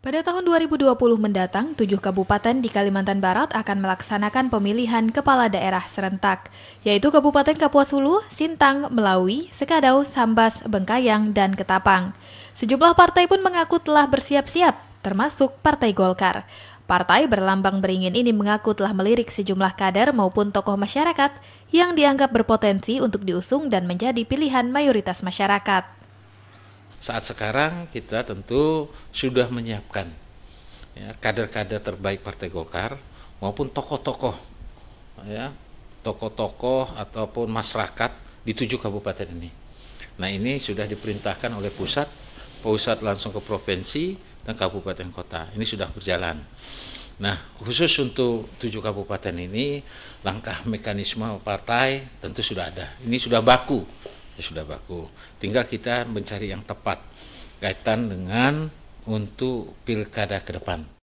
Pada tahun 2020 mendatang, tujuh kabupaten di Kalimantan Barat akan melaksanakan pemilihan kepala daerah serentak, yaitu Kabupaten Kapuas Hulu, Sintang, Melawi, Sekadau, Sambas, Bengkayang, dan Ketapang. Sejumlah partai pun mengaku telah bersiap-siap, termasuk Partai Golkar. Partai berlambang beringin ini mengaku telah melirik sejumlah kader maupun tokoh masyarakat yang dianggap berpotensi untuk diusung dan menjadi pilihan mayoritas masyarakat saat sekarang kita tentu sudah menyiapkan kader ya, kader-kader terbaik Partai Golkar maupun tokoh-tokoh ya tokoh-tokoh ataupun masyarakat di tujuh kabupaten ini. Nah ini sudah diperintahkan oleh pusat, pusat langsung ke provinsi dan kabupaten kota. Ini sudah berjalan. Nah khusus untuk tujuh kabupaten ini langkah mekanisme partai tentu sudah ada. Ini sudah baku ya sudah baku. Tinggal kita mencari yang tepat kaitan dengan untuk pilkada ke depan.